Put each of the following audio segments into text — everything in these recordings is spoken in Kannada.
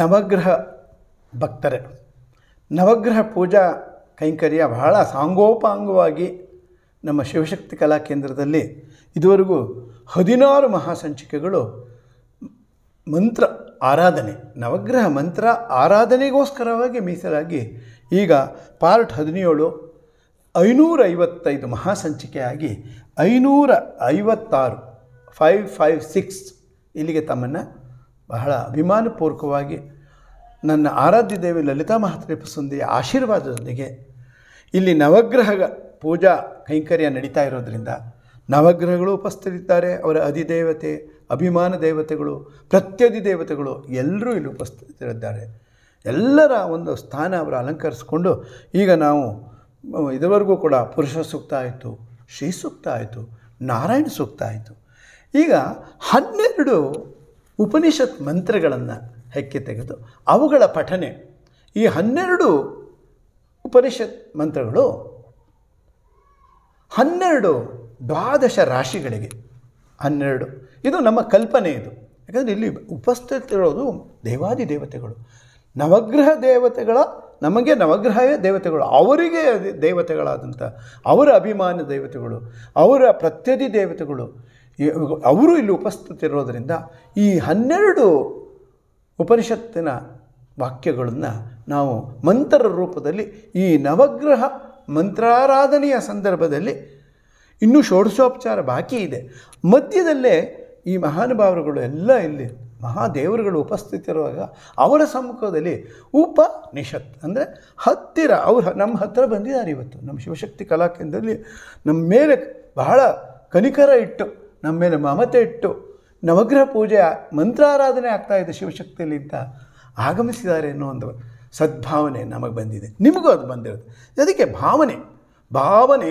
ನವಗ್ರಹ ಭಕ್ತರೆ ನವಗ್ರಹ ಪೂಜಾ ಕೈಂಕರ್ಯ ಬಹಳ ಸಾಂಗೋಪಾಂಗವಾಗಿ ನಮ್ಮ ಶಿವಶಕ್ತಿ ಕಲಾ ಕೇಂದ್ರದಲ್ಲಿ ಇದುವರೆಗೂ ಹದಿನಾರು ಮಹಾಸಂಚಿಕೆಗಳು ಮಂತ್ರ ಆರಾಧನೆ ನವಗ್ರಹ ಮಂತ್ರ ಆರಾಧನೆಗೋಸ್ಕರವಾಗಿ ಮೀಸಲಾಗಿ ಈಗ ಪಾರ್ಟ್ ಹದಿನೇಳು ಐನೂರ ಐವತ್ತೈದು ಮಹಾಸಂಚಿಕೆಯಾಗಿ ಐನೂರ ಐವತ್ತಾರು ಫೈವ್ ಫೈವ್ ಸಿಕ್ಸ್ ಇಲ್ಲಿಗೆ ತಮ್ಮನ್ನು ಬಹಳ ಅಭಿಮಾನಪೂರ್ವಕವಾಗಿ ನನ್ನ ಆರಾಧ್ಯ ದೇವಿ ಲಲಿತಾ ಮಹಾತ್ರಿಪಸುಂದಿಯ ಆಶೀರ್ವಾದದೊಂದಿಗೆ ಇಲ್ಲಿ ನವಗ್ರಹ ಪೂಜಾ ಕೈಂಕರ್ಯ ನಡೀತಾ ಇರೋದರಿಂದ ನವಗ್ರಹಗಳು ಉಪಸ್ಥಿತರಿದ್ದಾರೆ ಅವರ ಅಧಿದೇವತೆ ಅಭಿಮಾನ ದೇವತೆಗಳು ಪ್ರತ್ಯಧಿ ದೇವತೆಗಳು ಎಲ್ಲರೂ ಇಲ್ಲಿ ಉಪಸ್ಥಿತರಿದ್ದಾರೆ ಎಲ್ಲರ ಒಂದು ಸ್ಥಾನ ಅವರು ಅಲಂಕರಿಸಿಕೊಂಡು ಈಗ ನಾವು ಇದುವರೆಗೂ ಕೂಡ ಪುರುಷ ಸೂಕ್ತ ಆಯಿತು ಶ್ರೀ ಸೂಕ್ತ ಆಯಿತು ನಾರಾಯಣ ಸೂಕ್ತ ಆಯಿತು ಈಗ ಹನ್ನೆರಡು ಉಪನಿಷತ್ ಮಂತ್ರಗಳನ್ನು ಹೆಕ್ಕೆ ತೆಗೆದು ಅವುಗಳ ಪಠನೆ ಈ ಹನ್ನೆರಡು ಉಪನಿಷತ್ ಮಂತ್ರಗಳು ಹನ್ನೆರಡು ದ್ವಾದಶ ರಾಶಿಗಳಿಗೆ ಹನ್ನೆರಡು ಇದು ನಮ್ಮ ಕಲ್ಪನೆ ಇದು ಯಾಕಂದರೆ ಇಲ್ಲಿ ಉಪಸ್ಥಿತಿರೋದು ದೇವಾದಿ ದೇವತೆಗಳು ನವಗ್ರಹ ದೇವತೆಗಳ ನಮಗೆ ನವಗ್ರಹವೇ ದೇವತೆಗಳು ಅವರಿಗೆ ದೇವತೆಗಳಾದಂಥ ಅವರ ಅಭಿಮಾನ ದೇವತೆಗಳು ಅವರ ಪ್ರತ್ಯದಿ ದೇವತೆಗಳು ಅವರು ಇಲ್ಲಿ ಉಪಸ್ಥಿತಿರೋದರಿಂದ ಈ ಹನ್ನೆರಡು ಉಪನಿಷತ್ತಿನ ವಾಕ್ಯಗಳನ್ನು ನಾವು ಮಂತ್ರ ರೂಪದಲ್ಲಿ ಈ ನವಗ್ರಹ ಮಂತ್ರಾರಾಧನೆಯ ಸಂದರ್ಭದಲ್ಲಿ ಇನ್ನೂ ಷೋಡಶೋಪಚಾರ ಬಾಕಿ ಇದೆ ಮಧ್ಯದಲ್ಲೇ ಈ ಮಹಾನುಭಾವರುಗಳು ಎಲ್ಲ ಇಲ್ಲಿ ಮಹಾದೇವರುಗಳು ಉಪಸ್ಥಿತಿರುವಾಗ ಅವರ ಸಮ್ಮುಖದಲ್ಲಿ ಉಪನಿಷತ್ ಅಂದರೆ ಹತ್ತಿರ ಅವರು ನಮ್ಮ ಹತ್ತಿರ ಬಂದಿದ್ದಾರೆ ಇವತ್ತು ನಮ್ಮ ಶಿವಶಕ್ತಿ ಕಲಾಕೇಂದ್ರದಲ್ಲಿ ನಮ್ಮ ಮೇಲೆ ಬಹಳ ಕನಿಕರ ಇಟ್ಟು ನಮ್ಮ ಮೇಲೆ ಮಮತೆ ಇಟ್ಟು ನವಗ್ರಹ ಪೂಜೆ ಮಂತ್ರಾರಾಧನೆ ಆಗ್ತಾಯಿದೆ ಶಿವಶಕ್ತಿಯಲ್ಲಿ ಅಂತ ಆಗಮಿಸಿದ್ದಾರೆ ಅನ್ನೋ ಒಂದು ಸದ್ಭಾವನೆ ನಮಗೆ ಬಂದಿದೆ ನಿಮಗೂ ಅದು ಬಂದಿರುತ್ತೆ ಅದಕ್ಕೆ ಭಾವನೆ ಭಾವನೆ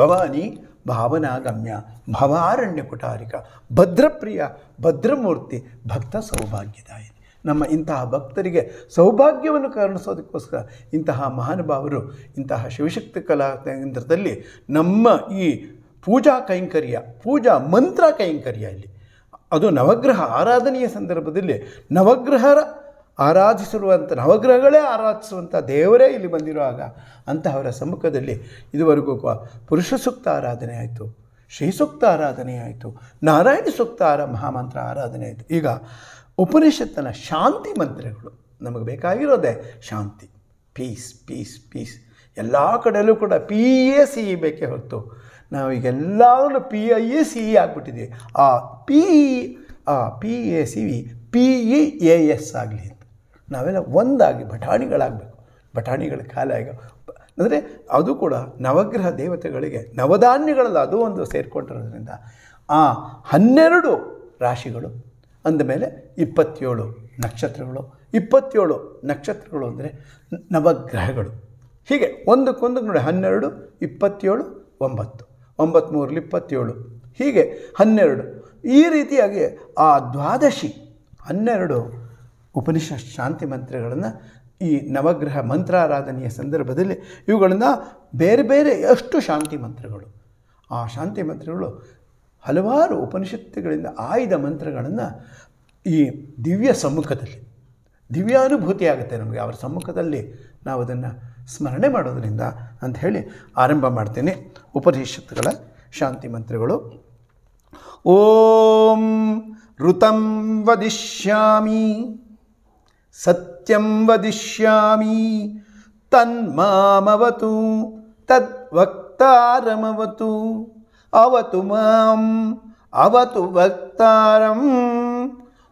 ಭವಾನಿ ಭಾವನಾಗಮ್ಯ ಭವಾರಣ್ಯ ಕುಟಾರಿಕ ಭದ್ರಪ್ರಿಯ ಭದ್ರಮೂರ್ತಿ ಭಕ್ತ ಸೌಭಾಗ್ಯದಾಯಿ ನಮ್ಮ ಇಂತಹ ಭಕ್ತರಿಗೆ ಸೌಭಾಗ್ಯವನ್ನು ಕಾರಣಿಸೋದಕ್ಕೋಸ್ಕರ ಇಂತಹ ಮಹಾನುಭಾವರು ಇಂತಹ ಶಿವಶಕ್ತಿ ಕಲಾ ಕೇಂದ್ರದಲ್ಲಿ ನಮ್ಮ ಈ ಪೂಜಾ ಕೈಂಕರ್ಯ ಪೂಜಾ ಮಂತ್ರ ಕೈಂಕರ್ಯ ಇಲ್ಲಿ ಅದು ನವಗ್ರಹ ಆರಾಧನೆಯ ಸಂದರ್ಭದಲ್ಲಿ ನವಗ್ರಹರ ಆರಾಧಿಸಿರುವಂಥ ನವಗ್ರಹಗಳೇ ಆರಾಧಿಸುವಂಥ ದೇವರೇ ಇಲ್ಲಿ ಬಂದಿರುವಾಗ ಅಂತಹವರ ಸಮ್ಮುಖದಲ್ಲಿ ಇದುವರೆಗೂ ಪುರುಷ ಸೂಕ್ತ ಆರಾಧನೆ ಆಯಿತು ಶ್ರೀ ಸೂಕ್ತ ಆರಾಧನೆ ಆಯಿತು ನಾರಾಯಣ ಸೂಕ್ತ ಆರ ಮಹಾಮಂತ್ರ ಆರಾಧನೆ ಆಯಿತು ಈಗ ಉಪನಿಷತ್ತನ ಶಾಂತಿ ಮಂತ್ರಗಳು ನಮಗೆ ಬೇಕಾಗಿರೋದೇ ಶಾಂತಿ ಪೀಸ್ ಪೀಸ್ ಪೀಸ್ ಎಲ್ಲ ಕಡೆಯಲ್ಲೂ ಕೂಡ ಸಿ ಬೇಕೇ ಹೊರತು ನಾವು P I A C E ಆಗಿಬಿಟ್ಟಿದ್ದೀವಿ ಆ ಪಿ ಇ ಆ P A C V P E A S ಆಗಲಿ ಅಂತ ನಾವೆಲ್ಲ ಒಂದಾಗಿ ಬಟಾಣಿಗಳಾಗಬೇಕು ಬಟಾಣಿಗಳ ಕಾಲ ಈಗ ಅಂದರೆ ಅದು ಕೂಡ ನವಗ್ರಹ ದೇವತೆಗಳಿಗೆ ನವಧಾನ್ಯಗಳಲ್ಲಿ ಅದು ಒಂದು ಸೇರಿಕೊಂಡಿರೋದ್ರಿಂದ ಆ ಹನ್ನೆರಡು ರಾಶಿಗಳು ಅಂದಮೇಲೆ ಇಪ್ಪತ್ತೇಳು ನಕ್ಷತ್ರಗಳು ಇಪ್ಪತ್ತೇಳು ನಕ್ಷತ್ರಗಳು ಅಂದರೆ ನವಗ್ರಹಗಳು ಹೀಗೆ ಒಂದಕ್ಕೊಂದು ನೋಡಿ ಹನ್ನೆರಡು ಇಪ್ಪತ್ತೇಳು ಒಂಬತ್ತು ಒಂಬತ್ತ್ಮೂರಲ್ಲಿ ಇಪ್ಪತ್ತೇಳು ಹೀಗೆ ಹನ್ನೆರಡು ಈ ರೀತಿಯಾಗಿ ಆ ದ್ವಾದಶಿ ಹನ್ನೆರಡು ಉಪನಿಷ್ ಶಾಂತಿ ಮಂತ್ರಗಳನ್ನು ಈ ನವಗ್ರಹ ಮಂತ್ರಾರಾಧನೆಯ ಸಂದರ್ಭದಲ್ಲಿ ಇವುಗಳನ್ನು ಬೇರೆ ಬೇರೆ ಎಷ್ಟು ಶಾಂತಿ ಮಂತ್ರಗಳು ಆ ಶಾಂತಿ ಮಂತ್ರಗಳು ಹಲವಾರು ಉಪನಿಷತ್ತುಗಳಿಂದ ಆಯ್ದ ಮಂತ್ರಗಳನ್ನು ಈ ದಿವ್ಯ ಸಮ್ಮುಖದಲ್ಲಿ ದಿವ್ಯಾನುಭೂತಿ ಆಗುತ್ತೆ ನಮಗೆ ಅವರ ಸಮ್ಮುಖದಲ್ಲಿ ನಾವು ಅದನ್ನು ಸ್ಮರಣೆ ಮಾಡೋದರಿಂದ ಅಂತ ಹೇಳಿ ಆರಂಭ ಮಾಡ್ತೇನೆ ಉಪನಿಷತ್ತುಗಳ ಶಾಂತಿ ಮಂತ್ರಗಳು ಓಂ ಋತಂ ವದಿಷ್ಯಾಮಿ ಸತ್ಯಂ ವದಿಷ್ಯಾಮಿ ತನ್ಮಾಮವತು ತದ್ವಕ್ತಾರಮವತು ಅವತು ಮಾಂ ಅವತು ವಕ್ತಾರಂ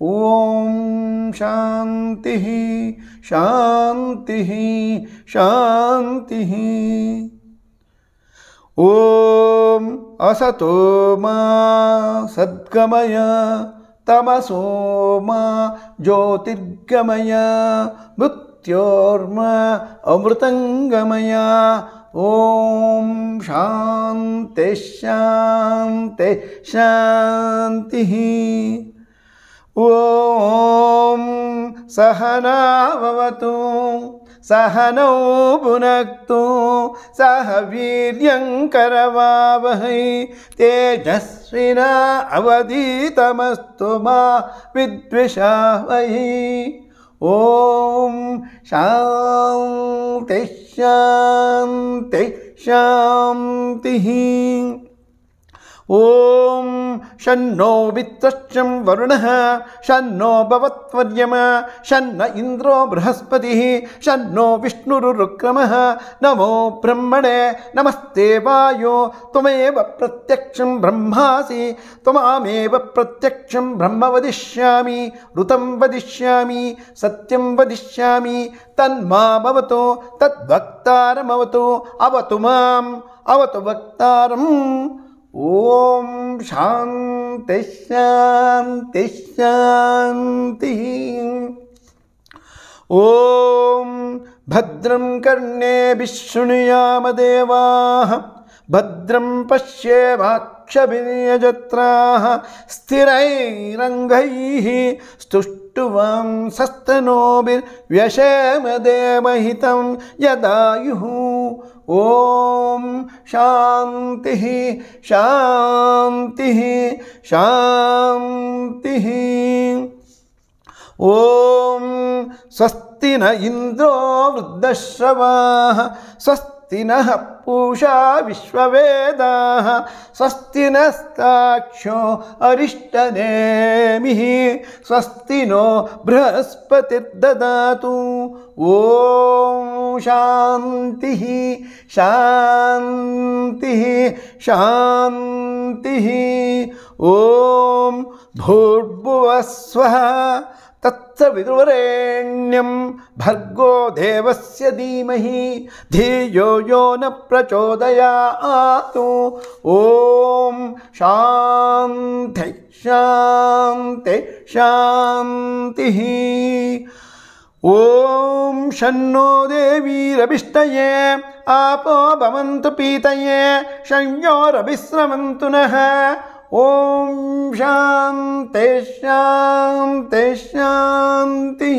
ॐ शान्तिः शान्तिः शान्तिः ॐ असतो मा सद्गमय तमसो मा ज्योतिर्गमय मृत्योर्म अमृतङ्गमय ॐ शान्ते शान्ते शान्तिः ॐ सहना भवतु सहनौ पुनक्तु सह वीर्यङ्करवावहै तेजस्विना अवधीतमस्तु मा विद्विषावहि ॐ शां तिशां ॐ शन्नो वित्तश्चं वरुणः शन्नो भवत्वर्यम शन्न इन्द्रो बृहस्पतिः शन्नो विष्णुरुक्रमः नमो ब्रह्मणे नमस्ते वायो त्वमेव प्रत्यक्षं ब्रह्मासि त्वमामेव प्रत्यक्षं ब्रह्म वदिष्यामि ऋतं वदिष्यामि सत्यं वदिष्यामि तन्मा भवतु तद्वक्तारमवतु अवतु माम् अवतु वक्तारम् ओम शांति शांति शांति ओम भद्रम कर्णे भद्रम पश्ये विष्णुयामदेवा भद्रं पश्येवाक्षभिर्यजत्राः स्थिरैरङ्गैः स्तुष्टुवां सस्तनोभिर्व्यशेमदेवहितं यदायुः ॐ शान्तिः शांति शान्तिः ओम स्वस्ति न इंद्रो वृद्धश्रवा स्वस्ति ः पूषा विश्ववेदाः स्वस्तिनस्ताक्षो अरिष्टनेमिः स्वस्तिनो बृहस्पतिर्ददातु ॐ शान्तिः शान्तिः शान्तिः ॐ भूर्भुवस्वः तत्स विदुवरेण्यं भर्गो देवस्य धीमहि धियो यो न प्रचोदयातु ॐ शांति शांति शान्तिः ॐ शन्नो देवीरभिष्टये आपो भवन्तु पीतये शञ्योरभिस्रवन्तु नः ओम शांति शांति शांति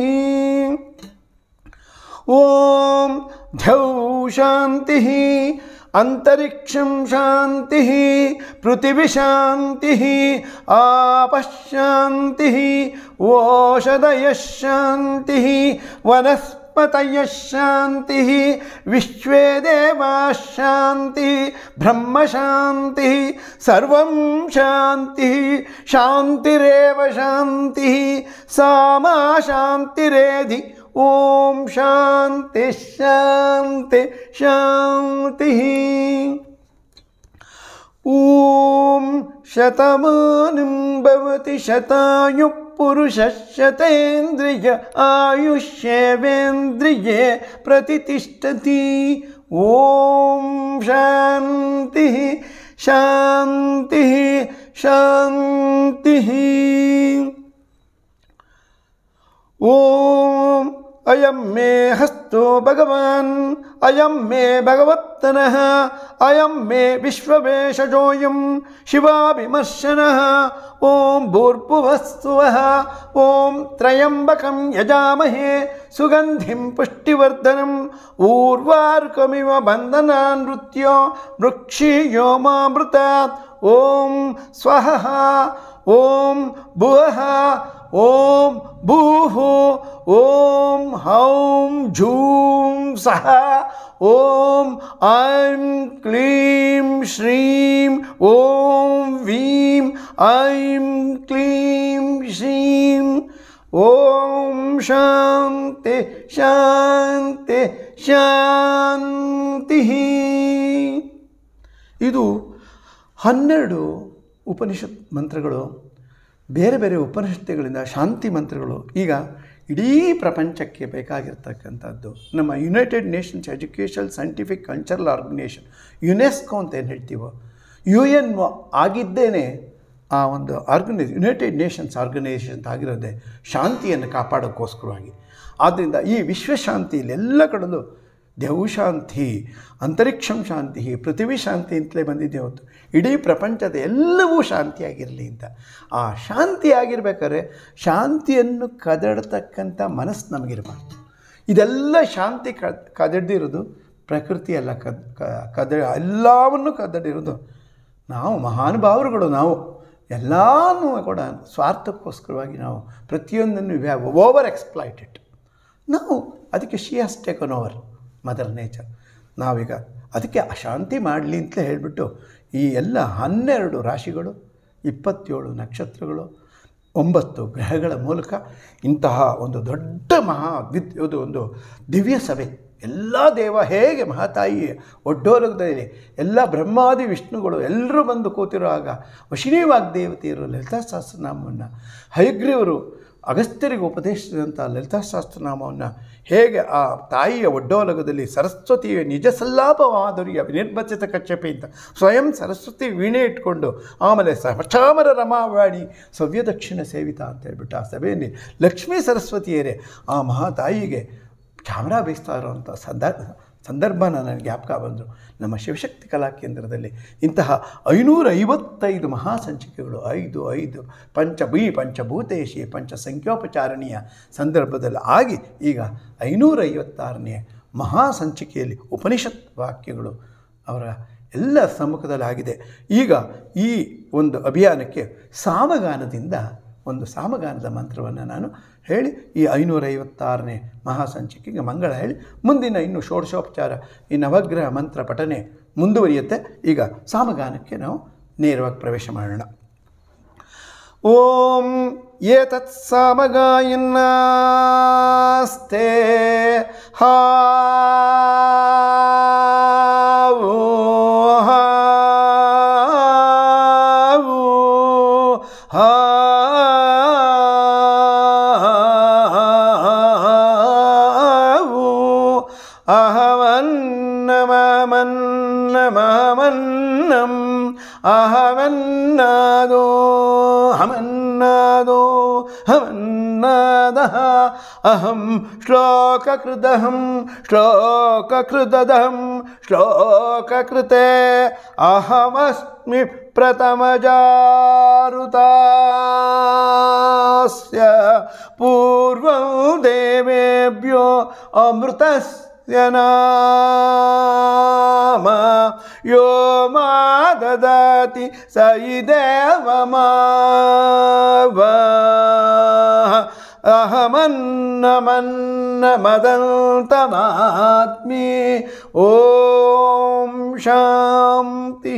ओम ध्यौ शांति शान्तिः शांति पृथिवी शांति आप शांति ओषधय शांति वनस्पतिः तयः शान्तिः विश्वे शान्तिः ब्रह्मशान्तिः सर्वं शान्तिः शान्तिरेव शान्तिः सा मा शान्तिरेधि ॐ शान्ति शान्ति शान्तिः ॐ शतमानं भवति शतायुक् पुरुषशतेन्द्रिय आयुष्येवेन्द्रिये प्रतिष्ठति ॐ शान्तिः शान्तिः शान्तिः ॐ अयं मे हस्त तो भगवान् अयं मे भगवत्तनः अयं मे विश्ववेषजोऽयं शिवाभिमर्शनः ॐ भूर्पुवस्तुवः ॐ त्रयम्बकं यजामहे सुगन्धिं पुष्टिवर्धनम् ऊर्वार्कमिव बन्धनानृत्य वृक्षीयो मामृतात् ॐ ॐ भुवः ಓಂ ಭೂ ಓಂ ಹೌಂ ಝೂಂ ಸಹ ಓಂ ಐಂ ಕ್ಲೀಂ ಶ್ರೀಂ ಓಂ ವೀಂ ಐಂ ಕ್ಲೀಂ ಶ್ರೀಂ ಓಂ ಶಾಂತಿ ಶಾಂತಿ ಶಾಂತಿ ಇದು ಹನ್ನೆರಡು ಉಪನಿಷತ್ ಮಂತ್ರಗಳು ಬೇರೆ ಬೇರೆ ಉಪನಿಷತ್ತುಗಳಿಂದ ಶಾಂತಿ ಮಂತ್ರಗಳು ಈಗ ಇಡೀ ಪ್ರಪಂಚಕ್ಕೆ ಬೇಕಾಗಿರ್ತಕ್ಕಂಥದ್ದು ನಮ್ಮ United Nations Education Scientific Cultural Organisation UNESCO ಅಂತ ಏನು ಹೇಳ್ತೀವೋ ಯು ಎನ್ ಆಗಿದ್ದೇನೆ ಆ ಒಂದು ಆರ್ಗನೈಸ್ ಯುನೈಟೆಡ್ ನೇಷನ್ಸ್ ಆರ್ಗನೈಸೇಷನ್ ಅಂತ ಆಗಿರೋದೆ ಶಾಂತಿಯನ್ನು ಕಾಪಾಡೋಕ್ಕೋಸ್ಕರವಾಗಿ ಆದ್ದರಿಂದ ಈ ವಿಶ್ವಶಾಂತಿಯಲ್ಲಿ ಎಲ್ಲ ದೇವು ಶಾಂತಿ ಅಂತರಿಕ್ಷಂ ಶಾಂತಿ ಪೃಥ್ವಿ ಶಾಂತಿ ಅಂತಲೇ ಬಂದಿದ್ದೆ ಹೊತ್ತು ಇಡೀ ಪ್ರಪಂಚದ ಎಲ್ಲವೂ ಶಾಂತಿಯಾಗಿರಲಿ ಅಂತ ಆ ಶಾಂತಿ ಆಗಿರ್ಬೇಕಾದ್ರೆ ಶಾಂತಿಯನ್ನು ಕದಡತಕ್ಕಂಥ ಮನಸ್ಸು ನಮಗಿರಬಾರ್ದು ಇದೆಲ್ಲ ಶಾಂತಿ ಕದಡ್ದಿರೋದು ಪ್ರಕೃತಿಯೆಲ್ಲ ಕದ್ ಕದ ಎಲ್ಲವನ್ನು ಕದಡಿರೋದು ನಾವು ಮಹಾನುಭಾವರುಗಳು ನಾವು ಎಲ್ಲನೂ ಕೂಡ ಸ್ವಾರ್ಥಕ್ಕೋಸ್ಕರವಾಗಿ ನಾವು ಪ್ರತಿಯೊಂದನ್ನು ವ್ಯಾ ಓವರ್ ಎಕ್ಸ್ಪ್ಲಾಯ್ಟೆಡ್ ನಾವು ಅದಕ್ಕೆ she has taken over mother nature ನಾವೀಗ ಅದಕ್ಕೆ ಅಶಾಂತಿ ಮಾಡಲಿ ಅಂತಲೇ ಹೇಳಿಬಿಟ್ಟು ಈ ಎಲ್ಲ ಹನ್ನೆರಡು ರಾಶಿಗಳು ಇಪ್ಪತ್ತೇಳು ನಕ್ಷತ್ರಗಳು ಒಂಬತ್ತು ಗ್ರಹಗಳ ಮೂಲಕ ಇಂತಹ ಒಂದು ದೊಡ್ಡ ಮಹಾ ವಿದ್ ಇದು ಒಂದು ದಿವ್ಯ ಸಭೆ ಎಲ್ಲ ದೇವ ಹೇಗೆ ಮಹಾತಾಯಿ ಒಡ್ಡೋಲಗದಲ್ಲಿ ಎಲ್ಲ ಬ್ರಹ್ಮಾದಿ ವಿಷ್ಣುಗಳು ಎಲ್ಲರೂ ಬಂದು ಕೂತಿರುವಾಗ ವಶಿನಿ ಲಲಿತಾ ಸಹಸ್ರನಾಮವನ್ನು ಹೈಗ್ರೀವರು ಅಗಸ್ತ್ಯರಿಗೆ ಉಪದೇಶಿಸಿದಂಥ ಲಲಿತಾಶಾಸ್ತ್ರನಾಮವನ್ನು ಹೇಗೆ ಆ ತಾಯಿಯ ಒಡ್ಡೋಲಗದಲ್ಲಿ ಸರಸ್ವತಿಯ ನಿಜ ಸಲ್ಲಾಪವಾದರಿಯ ನಿರ್ಬಚಿತ ಕಚ್ಚಪೆಯಿಂದ ಸ್ವಯಂ ಸರಸ್ವತಿ ವೀಣೆ ಇಟ್ಕೊಂಡು ಆಮೇಲೆ ಸಚಾಮರ ರಮಾವಾಡಿ ಸವ್ಯದಕ್ಷಿಣ ಸೇವಿತ ಅಂತ ಹೇಳಿಬಿಟ್ಟು ಆ ಸಭೆಯಲ್ಲಿ ಲಕ್ಷ್ಮೀ ಸರಸ್ವತಿಯರೇ ಆ ಮಹಾತಾಯಿಗೆ ಕ್ಯಾಮ್ರಾ ಬೇಯಿಸ್ತಾ ಇರೋವಂಥ ಸಂದರ್ಭ ಸಂದರ್ಭ ನನಗೆ ಜ್ಞಾಪಕ ಬಂದರು ನಮ್ಮ ಶಿವಶಕ್ತಿ ಕಲಾ ಕೇಂದ್ರದಲ್ಲಿ ಇಂತಹ ಐವತ್ತೈದು ಮಹಾಸಂಚಿಕೆಗಳು ಐದು ಐದು ಪಂಚಭಿ ಪಂಚಭೂತೇಶಿ ಪಂಚ ಸಂಖ್ಯೋಪಚಾರಣೀಯ ಸಂದರ್ಭದಲ್ಲಿ ಆಗಿ ಈಗ ಐನೂರೈವತ್ತಾರನೇ ಮಹಾಸಂಚಿಕೆಯಲ್ಲಿ ಉಪನಿಷತ್ ವಾಕ್ಯಗಳು ಅವರ ಎಲ್ಲ ಸಮ್ಮುಖದಲ್ಲಾಗಿದೆ ಈಗ ಈ ಒಂದು ಅಭಿಯಾನಕ್ಕೆ ಸಾಮಗಾನದಿಂದ ಒಂದು ಸಾಮಗಾನದ ಮಂತ್ರವನ್ನು ನಾನು ಹೇಳಿ ಈ ಐನೂರೈವತ್ತಾರನೇ ಮಹಾಸಂಚಿಕೆಗೆ ಮಂಗಳ ಹೇಳಿ ಮುಂದಿನ ಇನ್ನು ಷೋಡಶೋಪಚಾರ ಈ ನವಗ್ರಹ ಮಂತ್ರ ಪಠನೆ ಮುಂದುವರಿಯುತ್ತೆ ಈಗ ಸಾಮಗಾನಕ್ಕೆ ನಾವು ನೇರವಾಗಿ ಪ್ರವೇಶ ಮಾಡೋಣ ಓಂ ಏತತ್ ಸಾಮಗಾಯಿನ್ನಸ್ತೆ ಹಾ ಓ ಹಾ अहं श्लोककृदहं श्लोककृतदहं श्लोककृते अहमस्मि प्रथमजारुतास्य पूर्वं देवेभ्यो अमृतस्य नाम यो मा ददाति ಅಹಮನ್ನ ಮನ್ನ ಓಂ ಶಾಂತಿ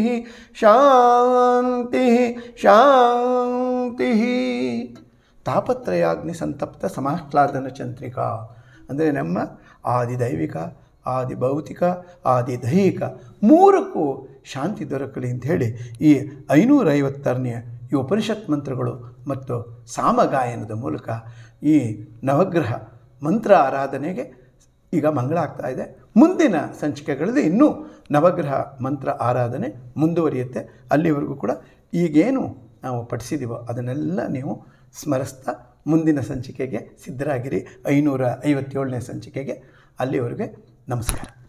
ಶಾಂತಿ ಶಾಂತಿ ತಾಪತ್ರಯಾಗ್ನಿ ಸಂತಪ್ತ ಸಮಾಹ್ಲಾದನ ಚಂದ್ರಿಕಾ ಅಂದರೆ ನಮ್ಮ ದೈವಿಕ ಆದಿ ಭೌತಿಕ ಆದಿ ದೈಹಿಕ ಮೂರಕ್ಕೂ ಶಾಂತಿ ದೊರಕಲಿ ಅಂತ ಹೇಳಿ ಈ ಐನೂರೈವತ್ತರನೇ ಈ ಉಪನಿಷತ್ ಮಂತ್ರಗಳು ಮತ್ತು ಸಾಮಗಾಯನದ ಮೂಲಕ ಈ ನವಗ್ರಹ ಮಂತ್ರ ಆರಾಧನೆಗೆ ಈಗ ಮಂಗಳ ಆಗ್ತಾ ಇದೆ ಮುಂದಿನ ಸಂಚಿಕೆಗಳಲ್ಲಿ ಇನ್ನೂ ನವಗ್ರಹ ಮಂತ್ರ ಆರಾಧನೆ ಮುಂದುವರಿಯುತ್ತೆ ಅಲ್ಲಿವರೆಗೂ ಕೂಡ ಈಗೇನು ನಾವು ಪಠಿಸಿದೀವೋ ಅದನ್ನೆಲ್ಲ ನೀವು ಸ್ಮರಿಸ್ತಾ ಮುಂದಿನ ಸಂಚಿಕೆಗೆ ಸಿದ್ಧರಾಗಿರಿ ಐನೂರ ಐವತ್ತೇಳನೇ ಸಂಚಿಕೆಗೆ ಅಲ್ಲಿವರೆಗೆ ನಮಸ್ಕಾರ